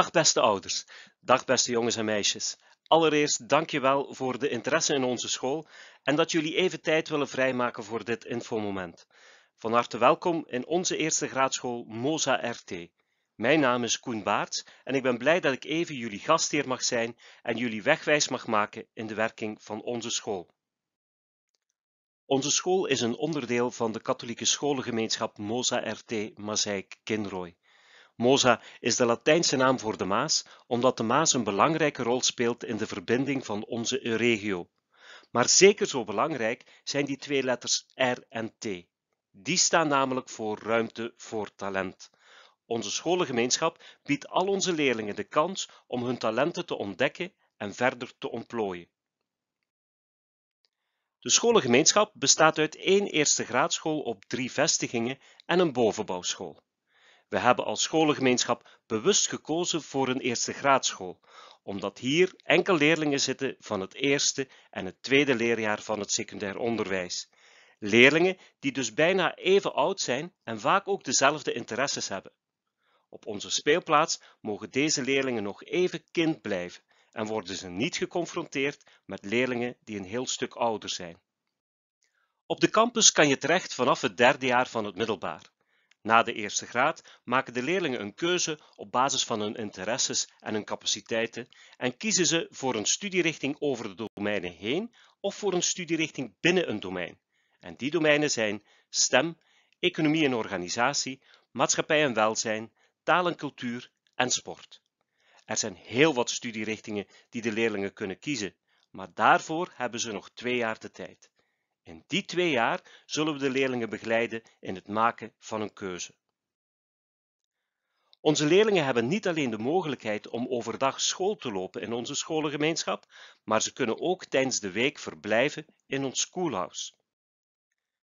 Dag beste ouders, dag beste jongens en meisjes. Allereerst dank je wel voor de interesse in onze school en dat jullie even tijd willen vrijmaken voor dit infomoment. Van harte welkom in onze eerste graadschool MOSA RT. Mijn naam is Koen Baerts en ik ben blij dat ik even jullie gastheer mag zijn en jullie wegwijs mag maken in de werking van onze school. Onze school is een onderdeel van de katholieke scholengemeenschap Moza RT Mazeik Kinrooi. Mosa is de Latijnse naam voor de Maas, omdat de Maas een belangrijke rol speelt in de verbinding van onze regio. Maar zeker zo belangrijk zijn die twee letters R en T. Die staan namelijk voor ruimte voor talent. Onze scholengemeenschap biedt al onze leerlingen de kans om hun talenten te ontdekken en verder te ontplooien. De scholengemeenschap bestaat uit één eerste graadschool op drie vestigingen en een bovenbouwschool. We hebben als scholengemeenschap bewust gekozen voor een eerste graadschool, omdat hier enkel leerlingen zitten van het eerste en het tweede leerjaar van het secundair onderwijs. Leerlingen die dus bijna even oud zijn en vaak ook dezelfde interesses hebben. Op onze speelplaats mogen deze leerlingen nog even kind blijven en worden ze niet geconfronteerd met leerlingen die een heel stuk ouder zijn. Op de campus kan je terecht vanaf het derde jaar van het middelbaar. Na de eerste graad maken de leerlingen een keuze op basis van hun interesses en hun capaciteiten en kiezen ze voor een studierichting over de domeinen heen of voor een studierichting binnen een domein. En die domeinen zijn stem, economie en organisatie, maatschappij en welzijn, taal en cultuur en sport. Er zijn heel wat studierichtingen die de leerlingen kunnen kiezen, maar daarvoor hebben ze nog twee jaar de tijd. In die twee jaar zullen we de leerlingen begeleiden in het maken van een keuze. Onze leerlingen hebben niet alleen de mogelijkheid om overdag school te lopen in onze scholengemeenschap, maar ze kunnen ook tijdens de week verblijven in ons schoolhouse.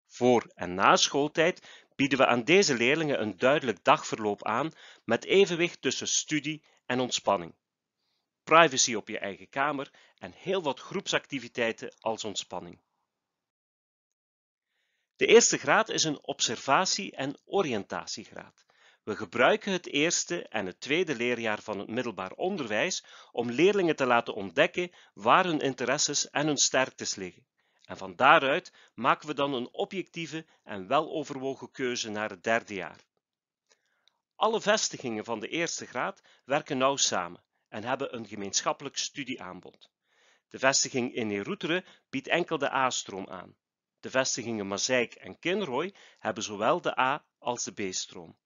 Voor en na schooltijd bieden we aan deze leerlingen een duidelijk dagverloop aan met evenwicht tussen studie en ontspanning. Privacy op je eigen kamer en heel wat groepsactiviteiten als ontspanning. De eerste graad is een observatie- en oriëntatiegraad. We gebruiken het eerste en het tweede leerjaar van het middelbaar onderwijs om leerlingen te laten ontdekken waar hun interesses en hun sterktes liggen. En van daaruit maken we dan een objectieve en weloverwogen keuze naar het derde jaar. Alle vestigingen van de eerste graad werken nauw samen en hebben een gemeenschappelijk studieaanbod. De vestiging in Nerouteren biedt enkel de A-stroom aan, de vestigingen Mazeik en Kinrooi hebben zowel de A- als de B-stroom.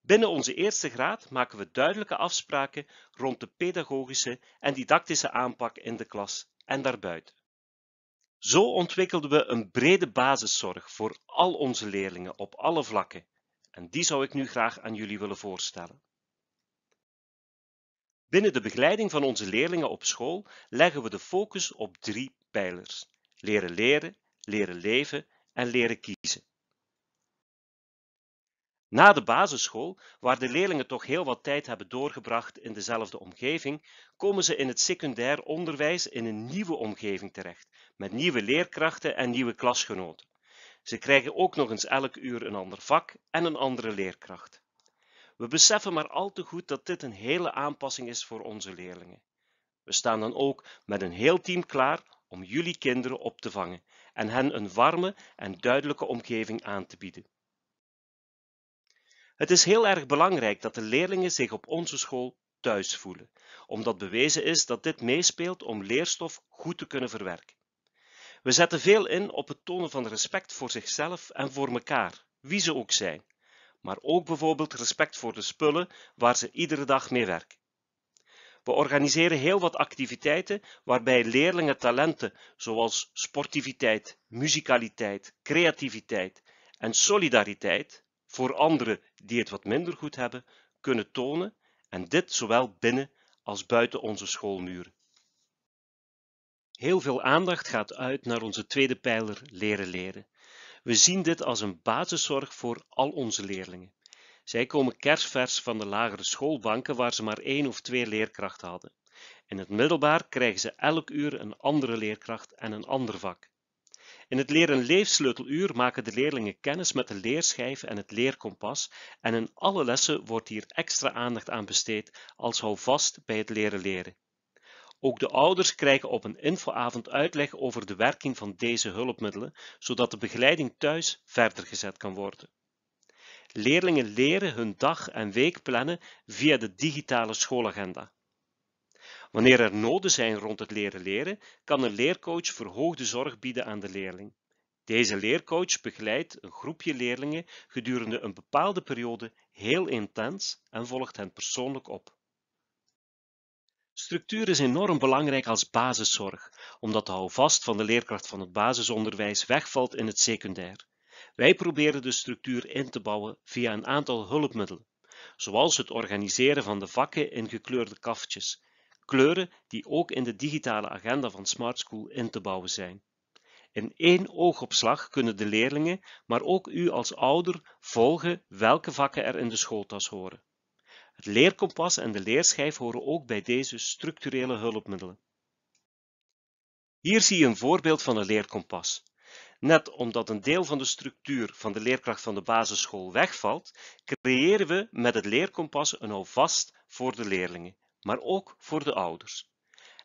Binnen onze eerste graad maken we duidelijke afspraken rond de pedagogische en didactische aanpak in de klas en daarbuiten. Zo ontwikkelden we een brede basiszorg voor al onze leerlingen op alle vlakken en die zou ik nu graag aan jullie willen voorstellen. Binnen de begeleiding van onze leerlingen op school leggen we de focus op drie pijlers. Leren leren, leren leven en leren kiezen. Na de basisschool, waar de leerlingen toch heel wat tijd hebben doorgebracht in dezelfde omgeving, komen ze in het secundair onderwijs in een nieuwe omgeving terecht, met nieuwe leerkrachten en nieuwe klasgenoten. Ze krijgen ook nog eens elk uur een ander vak en een andere leerkracht. We beseffen maar al te goed dat dit een hele aanpassing is voor onze leerlingen. We staan dan ook met een heel team klaar om jullie kinderen op te vangen en hen een warme en duidelijke omgeving aan te bieden. Het is heel erg belangrijk dat de leerlingen zich op onze school thuis voelen, omdat bewezen is dat dit meespeelt om leerstof goed te kunnen verwerken. We zetten veel in op het tonen van respect voor zichzelf en voor elkaar, wie ze ook zijn, maar ook bijvoorbeeld respect voor de spullen waar ze iedere dag mee werken. We organiseren heel wat activiteiten waarbij leerlingen talenten zoals sportiviteit, muzikaliteit, creativiteit en solidariteit voor anderen die het wat minder goed hebben kunnen tonen en dit zowel binnen als buiten onze schoolmuren. Heel veel aandacht gaat uit naar onze tweede pijler leren leren. We zien dit als een basiszorg voor al onze leerlingen. Zij komen kerstvers van de lagere schoolbanken waar ze maar één of twee leerkrachten hadden. In het middelbaar krijgen ze elk uur een andere leerkracht en een ander vak. In het leren leefsleuteluur maken de leerlingen kennis met de leerschijf en het leerkompas en in alle lessen wordt hier extra aandacht aan besteed als houvast bij het leren leren. Ook de ouders krijgen op een infoavond uitleg over de werking van deze hulpmiddelen, zodat de begeleiding thuis verder gezet kan worden. Leerlingen leren hun dag- en week plannen via de digitale schoolagenda. Wanneer er noden zijn rond het leren leren, kan een leercoach verhoogde zorg bieden aan de leerling. Deze leercoach begeleidt een groepje leerlingen gedurende een bepaalde periode heel intens en volgt hen persoonlijk op. Structuur is enorm belangrijk als basiszorg, omdat de houvast van de leerkracht van het basisonderwijs wegvalt in het secundair. Wij proberen de structuur in te bouwen via een aantal hulpmiddelen, zoals het organiseren van de vakken in gekleurde kaftjes, kleuren die ook in de digitale agenda van Smart School in te bouwen zijn. In één oogopslag kunnen de leerlingen, maar ook u als ouder, volgen welke vakken er in de schooltas horen. Het leerkompas en de leerschijf horen ook bij deze structurele hulpmiddelen. Hier zie je een voorbeeld van een leerkompas. Net omdat een deel van de structuur van de leerkracht van de basisschool wegvalt, creëren we met het leerkompas een houvast voor de leerlingen, maar ook voor de ouders.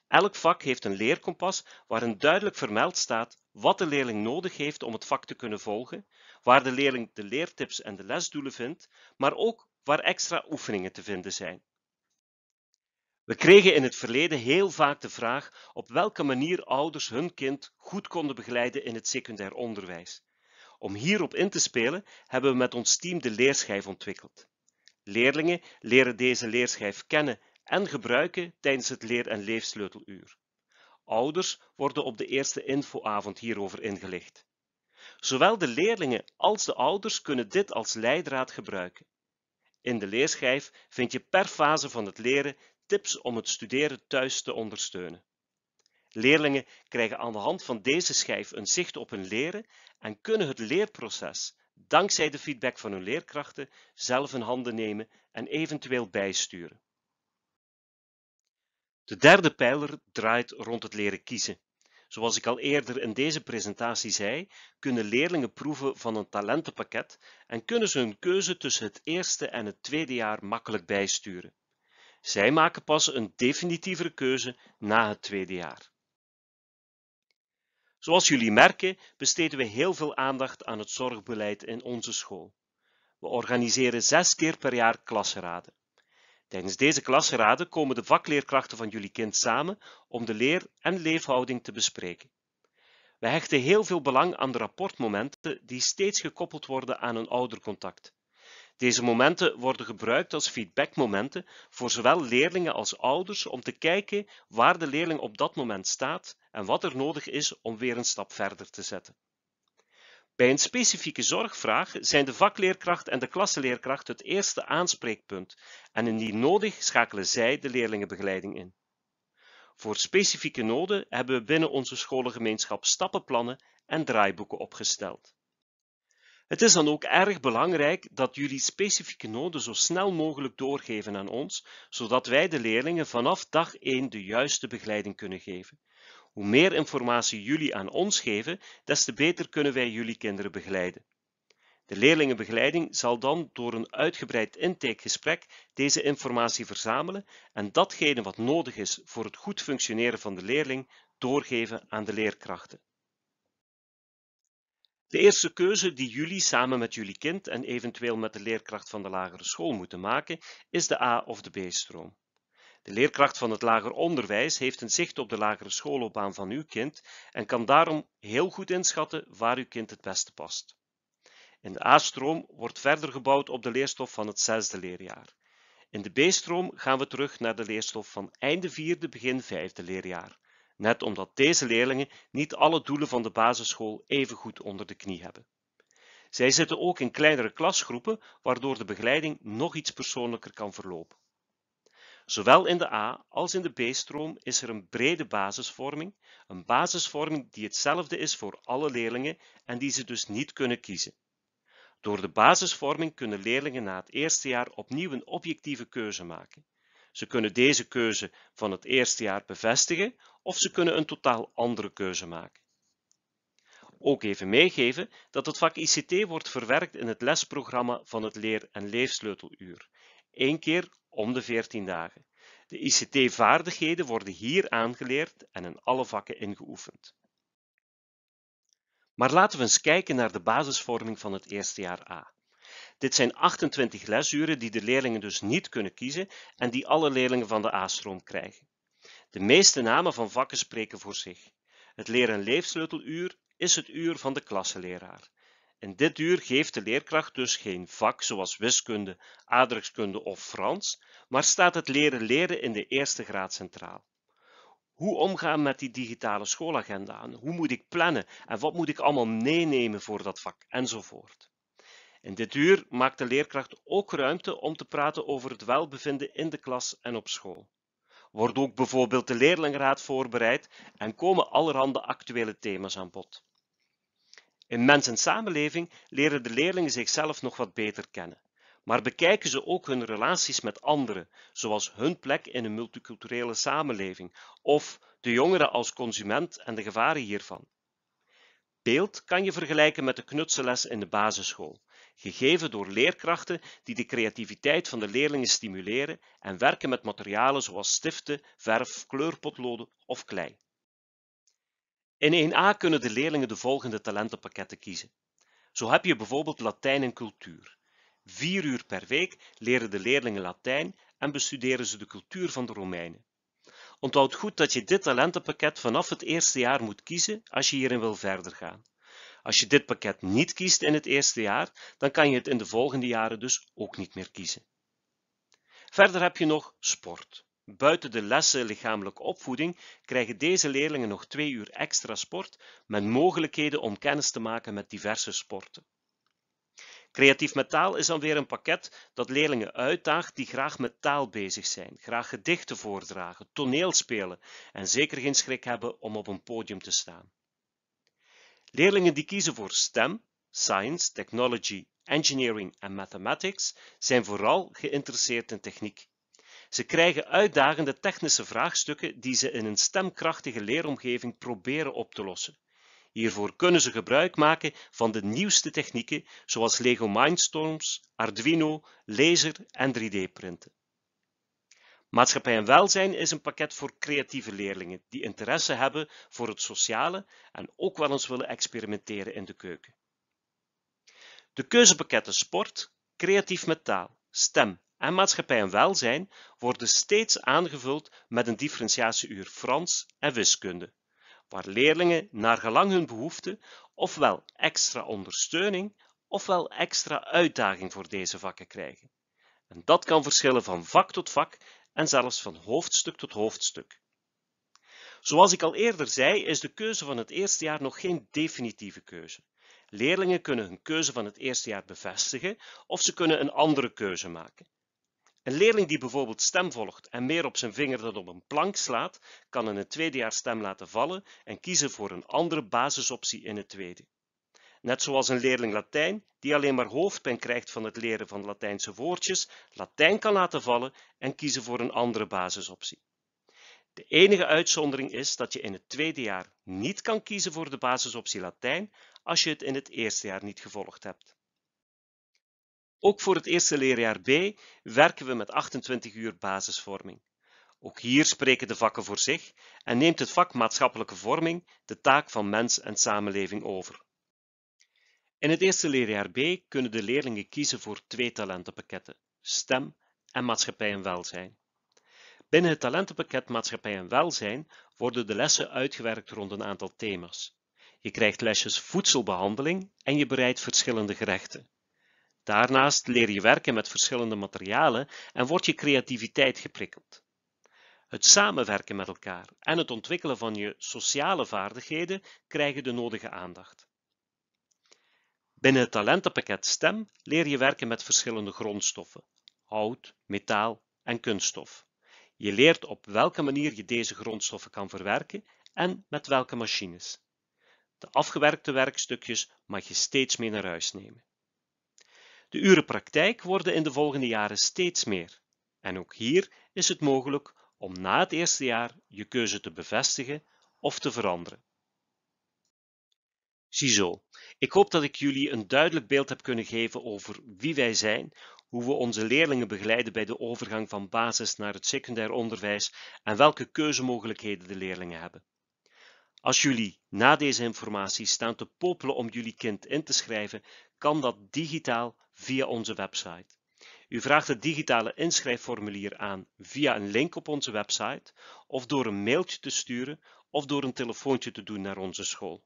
Elk vak heeft een leerkompas waarin duidelijk vermeld staat wat de leerling nodig heeft om het vak te kunnen volgen, waar de leerling de leertips en de lesdoelen vindt, maar ook waar extra oefeningen te vinden zijn. We kregen in het verleden heel vaak de vraag op welke manier ouders hun kind goed konden begeleiden in het secundair onderwijs. Om hierop in te spelen hebben we met ons team de leerschijf ontwikkeld. Leerlingen leren deze leerschijf kennen en gebruiken tijdens het leer- en leefsleuteluur. Ouders worden op de eerste infoavond hierover ingelicht. Zowel de leerlingen als de ouders kunnen dit als leidraad gebruiken. In de leerschijf vind je per fase van het leren tips om het studeren thuis te ondersteunen. Leerlingen krijgen aan de hand van deze schijf een zicht op hun leren en kunnen het leerproces, dankzij de feedback van hun leerkrachten, zelf in handen nemen en eventueel bijsturen. De derde pijler draait rond het leren kiezen. Zoals ik al eerder in deze presentatie zei, kunnen leerlingen proeven van een talentenpakket en kunnen ze hun keuze tussen het eerste en het tweede jaar makkelijk bijsturen. Zij maken pas een definitievere keuze na het tweede jaar. Zoals jullie merken besteden we heel veel aandacht aan het zorgbeleid in onze school. We organiseren zes keer per jaar klasraden. Tijdens deze klasraden komen de vakleerkrachten van jullie kind samen om de leer- en leefhouding te bespreken. We hechten heel veel belang aan de rapportmomenten die steeds gekoppeld worden aan een oudercontact. Deze momenten worden gebruikt als feedbackmomenten voor zowel leerlingen als ouders om te kijken waar de leerling op dat moment staat en wat er nodig is om weer een stap verder te zetten. Bij een specifieke zorgvraag zijn de vakleerkracht en de klasseleerkracht het eerste aanspreekpunt en indien nodig schakelen zij de leerlingenbegeleiding in. Voor specifieke noden hebben we binnen onze scholengemeenschap stappenplannen en draaiboeken opgesteld. Het is dan ook erg belangrijk dat jullie specifieke noden zo snel mogelijk doorgeven aan ons, zodat wij de leerlingen vanaf dag 1 de juiste begeleiding kunnen geven. Hoe meer informatie jullie aan ons geven, des te beter kunnen wij jullie kinderen begeleiden. De leerlingenbegeleiding zal dan door een uitgebreid intakegesprek deze informatie verzamelen en datgene wat nodig is voor het goed functioneren van de leerling doorgeven aan de leerkrachten. De eerste keuze die jullie samen met jullie kind en eventueel met de leerkracht van de lagere school moeten maken, is de A- of de B-stroom. De leerkracht van het lager onderwijs heeft een zicht op de lagere schoolopbaan van uw kind en kan daarom heel goed inschatten waar uw kind het beste past. In de A-stroom wordt verder gebouwd op de leerstof van het zesde leerjaar. In de B-stroom gaan we terug naar de leerstof van einde vierde, begin vijfde leerjaar net omdat deze leerlingen niet alle doelen van de basisschool even goed onder de knie hebben. Zij zitten ook in kleinere klasgroepen, waardoor de begeleiding nog iets persoonlijker kan verlopen. Zowel in de A- als in de B-stroom is er een brede basisvorming, een basisvorming die hetzelfde is voor alle leerlingen en die ze dus niet kunnen kiezen. Door de basisvorming kunnen leerlingen na het eerste jaar opnieuw een objectieve keuze maken. Ze kunnen deze keuze van het eerste jaar bevestigen of ze kunnen een totaal andere keuze maken. Ook even meegeven dat het vak ICT wordt verwerkt in het lesprogramma van het leer- en leefsleuteluur, één keer om de 14 dagen. De ICT-vaardigheden worden hier aangeleerd en in alle vakken ingeoefend. Maar laten we eens kijken naar de basisvorming van het eerste jaar A. Dit zijn 28 lesuren die de leerlingen dus niet kunnen kiezen en die alle leerlingen van de A-stroom krijgen. De meeste namen van vakken spreken voor zich. Het leren leefsleuteluur is het uur van de klasseleraar. In dit uur geeft de leerkracht dus geen vak zoals wiskunde, aardrijkskunde of Frans, maar staat het leren leren in de eerste graad centraal. Hoe omgaan met die digitale schoolagenda Hoe moet ik plannen en wat moet ik allemaal meenemen voor dat vak enzovoort? In dit uur maakt de leerkracht ook ruimte om te praten over het welbevinden in de klas en op school. Wordt ook bijvoorbeeld de leerlingenraad voorbereid en komen allerhande actuele thema's aan bod. In mens en samenleving leren de leerlingen zichzelf nog wat beter kennen, maar bekijken ze ook hun relaties met anderen, zoals hun plek in een multiculturele samenleving of de jongeren als consument en de gevaren hiervan. Beeld kan je vergelijken met de knutselles in de basisschool, gegeven door leerkrachten die de creativiteit van de leerlingen stimuleren en werken met materialen zoals stiften, verf, kleurpotloden of klei. In 1a kunnen de leerlingen de volgende talentenpakketten kiezen. Zo heb je bijvoorbeeld Latijn en cultuur. Vier uur per week leren de leerlingen Latijn en bestuderen ze de cultuur van de Romeinen. Onthoud goed dat je dit talentenpakket vanaf het eerste jaar moet kiezen als je hierin wil verder gaan. Als je dit pakket niet kiest in het eerste jaar, dan kan je het in de volgende jaren dus ook niet meer kiezen. Verder heb je nog sport. Buiten de lessen lichamelijke opvoeding krijgen deze leerlingen nog twee uur extra sport met mogelijkheden om kennis te maken met diverse sporten. Creatief met taal is dan weer een pakket dat leerlingen uitdaagt die graag met taal bezig zijn, graag gedichten voordragen, toneel spelen en zeker geen schrik hebben om op een podium te staan. Leerlingen die kiezen voor STEM, Science, Technology, Engineering en Mathematics, zijn vooral geïnteresseerd in techniek. Ze krijgen uitdagende technische vraagstukken die ze in een stemkrachtige leeromgeving proberen op te lossen. Hiervoor kunnen ze gebruik maken van de nieuwste technieken zoals Lego Mindstorms, Arduino, laser en 3D-printen. Maatschappij en welzijn is een pakket voor creatieve leerlingen die interesse hebben voor het sociale en ook wel eens willen experimenteren in de keuken. De keuzepakketten sport, creatief met taal, stem en maatschappij en welzijn worden steeds aangevuld met een differentiatieuur Frans en wiskunde, waar leerlingen naar gelang hun behoefte ofwel extra ondersteuning ofwel extra uitdaging voor deze vakken krijgen. En dat kan verschillen van vak tot vak en zelfs van hoofdstuk tot hoofdstuk. Zoals ik al eerder zei, is de keuze van het eerste jaar nog geen definitieve keuze. Leerlingen kunnen hun keuze van het eerste jaar bevestigen of ze kunnen een andere keuze maken. Een leerling die bijvoorbeeld stem volgt en meer op zijn vinger dan op een plank slaat, kan in het tweede jaar stem laten vallen en kiezen voor een andere basisoptie in het tweede. Net zoals een leerling Latijn die alleen maar hoofdpijn krijgt van het leren van Latijnse woordjes, Latijn kan laten vallen en kiezen voor een andere basisoptie. De enige uitzondering is dat je in het tweede jaar niet kan kiezen voor de basisoptie Latijn als je het in het eerste jaar niet gevolgd hebt. Ook voor het eerste leerjaar B werken we met 28 uur basisvorming. Ook hier spreken de vakken voor zich en neemt het vak maatschappelijke vorming de taak van mens en samenleving over. In het eerste leerjaar B kunnen de leerlingen kiezen voor twee talentenpakketten, STEM en Maatschappij en Welzijn. Binnen het talentenpakket Maatschappij en Welzijn worden de lessen uitgewerkt rond een aantal thema's. Je krijgt lesjes voedselbehandeling en je bereidt verschillende gerechten. Daarnaast leer je werken met verschillende materialen en wordt je creativiteit geprikkeld. Het samenwerken met elkaar en het ontwikkelen van je sociale vaardigheden krijgen de nodige aandacht. Binnen het talentenpakket STEM leer je werken met verschillende grondstoffen: hout, metaal en kunststof. Je leert op welke manier je deze grondstoffen kan verwerken en met welke machines. De afgewerkte werkstukjes mag je steeds mee naar huis nemen. De uren praktijk worden in de volgende jaren steeds meer. En ook hier is het mogelijk om na het eerste jaar je keuze te bevestigen of te veranderen. Ziezo, ik hoop dat ik jullie een duidelijk beeld heb kunnen geven over wie wij zijn, hoe we onze leerlingen begeleiden bij de overgang van basis naar het secundair onderwijs en welke keuzemogelijkheden de leerlingen hebben. Als jullie na deze informatie staan te popelen om jullie kind in te schrijven, kan dat digitaal via onze website. U vraagt het digitale inschrijfformulier aan via een link op onze website of door een mailtje te sturen of door een telefoontje te doen naar onze school.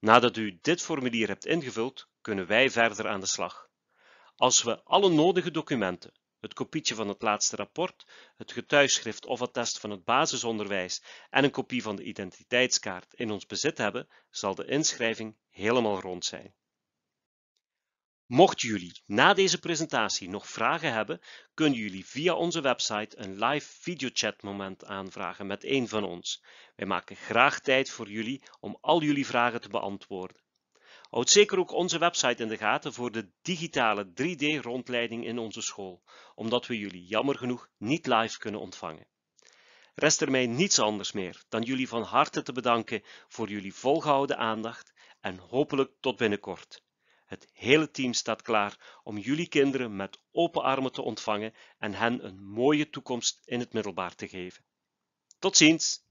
Nadat u dit formulier hebt ingevuld, kunnen wij verder aan de slag. Als we alle nodige documenten, het kopietje van het laatste rapport, het getuigschrift of attest van het basisonderwijs en een kopie van de identiteitskaart in ons bezit hebben, zal de inschrijving helemaal rond zijn. Mochten jullie na deze presentatie nog vragen hebben, kunnen jullie via onze website een live videochatmoment aanvragen met een van ons. Wij maken graag tijd voor jullie om al jullie vragen te beantwoorden. Houd zeker ook onze website in de gaten voor de digitale 3D-rondleiding in onze school, omdat we jullie jammer genoeg niet live kunnen ontvangen. Rest er mij niets anders meer dan jullie van harte te bedanken voor jullie volgehouden aandacht en hopelijk tot binnenkort. Het hele team staat klaar om jullie kinderen met open armen te ontvangen en hen een mooie toekomst in het middelbaar te geven. Tot ziens!